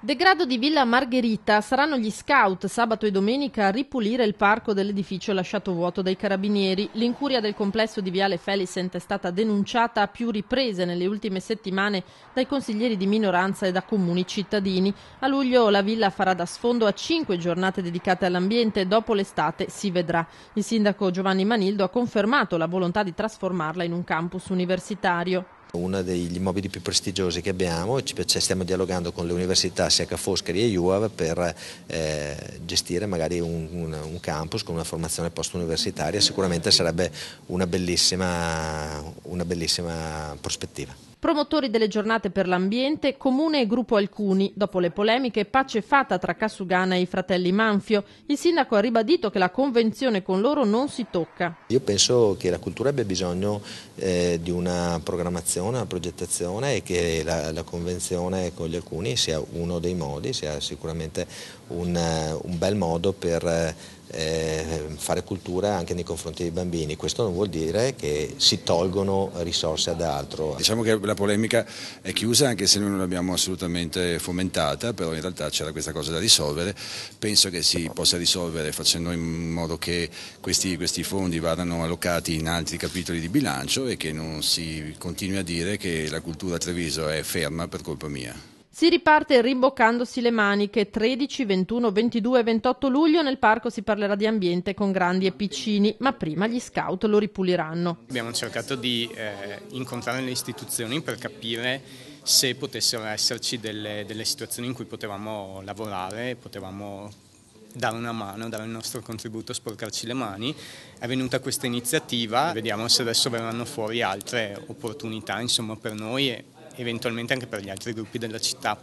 Degrado di Villa Margherita saranno gli scout sabato e domenica a ripulire il parco dell'edificio lasciato vuoto dai carabinieri. L'incuria del complesso di Viale Felicent è stata denunciata a più riprese nelle ultime settimane dai consiglieri di minoranza e da comuni cittadini. A luglio la villa farà da sfondo a cinque giornate dedicate all'ambiente e dopo l'estate si vedrà. Il sindaco Giovanni Manildo ha confermato la volontà di trasformarla in un campus universitario. Uno degli immobili più prestigiosi che abbiamo, stiamo dialogando con le università sia Ca' e UAV per eh, gestire magari un, un, un, campus con una formazione post-universitaria, sicuramente sarebbe una bellissima, una bellissima prospettiva. Promotori delle giornate per l'ambiente, Comune e Gruppo Alcuni, dopo le polemiche pace fatta tra Cassugana e i fratelli Manfio, il sindaco ha ribadito che la convenzione con loro non si tocca. Io penso che la cultura abbia bisogno eh, di una programmazione, una progettazione e che la, la, convenzione con gli Alcuni sia uno dei modi, sia sicuramente un, eh, un bel modo per... Eh, eh, fare cultura anche nei confronti dei bambini. Questo non vuol dire che si tolgono risorse ad altro. Diciamo che la polemica è chiusa anche se noi non l'abbiamo assolutamente fomentata, però in realtà c'era questa cosa da risolvere. Penso che si possa risolvere facendo in modo che questi, questi fondi vadano allocati in altri capitoli di bilancio e che non si continui a dire che la cultura a Treviso è ferma per colpa mia. Si riparte rimboccandosi le maniche 13, 21, 22 e 28 luglio nel parco si parlerà di ambiente con grandi e piccini, ma prima gli scout lo ripuliranno. Abbiamo cercato di eh, incontrare le istituzioni per capire se potessero esserci delle, delle situazioni in cui potevamo lavorare, potevamo dare una mano, dare il nostro contributo, sporcarci le mani. È venuta questa iniziativa, vediamo se adesso verranno fuori altre opportunità insomma, per noi eventualmente anche per gli altri gruppi della città.